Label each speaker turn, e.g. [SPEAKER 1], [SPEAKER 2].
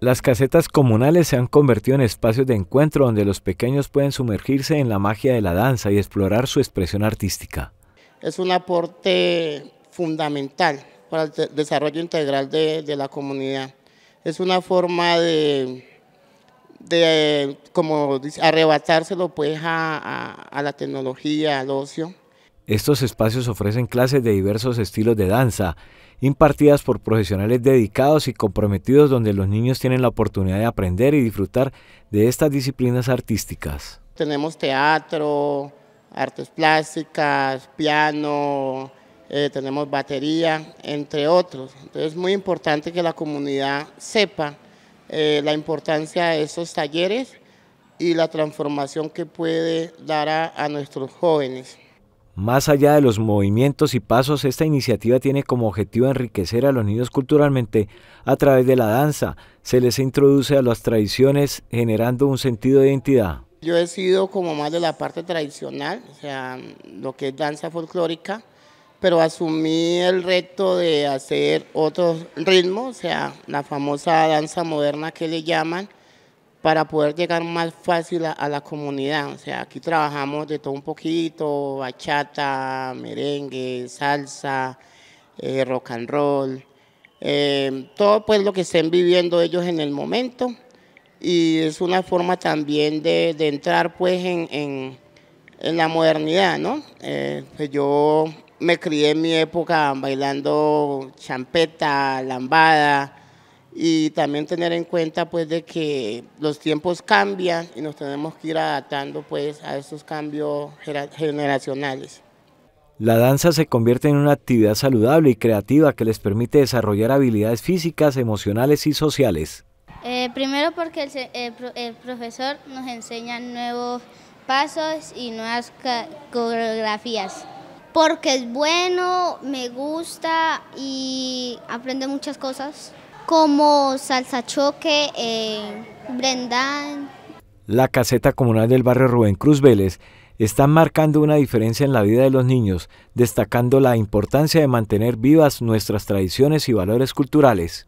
[SPEAKER 1] Las casetas comunales se han convertido en espacios de encuentro donde los pequeños pueden sumergirse en la magia de la danza y explorar su expresión artística.
[SPEAKER 2] Es un aporte fundamental para el desarrollo integral de, la comunidad. Es una forma de, como dice, arrebatárselo pues a la tecnología, al ocio.
[SPEAKER 1] Estos espacios ofrecen clases de diversos estilos de danza, impartidas por profesionales dedicados y comprometidos donde los niños tienen la oportunidad de aprender y disfrutar de estas disciplinas artísticas.
[SPEAKER 2] Tenemos teatro, artes plásticas, piano, eh, tenemos batería, entre otros. Entonces es muy importante que la comunidad sepa eh, la importancia de esos talleres y la transformación que puede dar a nuestros jóvenes.
[SPEAKER 1] Más allá de los movimientos y pasos, esta iniciativa tiene como objetivo enriquecer a los niños culturalmente a través de la danza. Se les introduce a las tradiciones generando un sentido de identidad.
[SPEAKER 2] Yo he sido como más de la parte tradicional, o sea, lo que es danza folclórica, pero asumí el reto de hacer otros ritmos, o sea, la famosa danza moderna que le llaman, para poder llegar más fácil a, la comunidad. O sea, aquí trabajamos de todo un poquito, bachata, merengue, salsa, eh, rock and roll, eh, todo pues lo que estén viviendo ellos en el momento. Y es una forma también de, entrar pues en, la modernidad, ¿no? Eh, pues yo me crié en mi época bailando champeta, lambada, y también tener en cuenta pues de que los tiempos cambian y nos tenemos que ir adaptando pues a esos cambios generacionales.
[SPEAKER 1] La danza se convierte en una actividad saludable y creativa que les permite desarrollar habilidades físicas, emocionales y sociales.
[SPEAKER 3] Eh, primero porque el, el, profesor nos enseña nuevos pasos y nuevas coreografías. Porque es bueno, me gusta y aprende muchas cosas como Salsa Choque, eh, Brendán.
[SPEAKER 1] La caseta comunal del barrio Rubén Cruz Vélez está marcando una diferencia en la vida de los niños, destacando la importancia de mantener vivas nuestras tradiciones y valores culturales.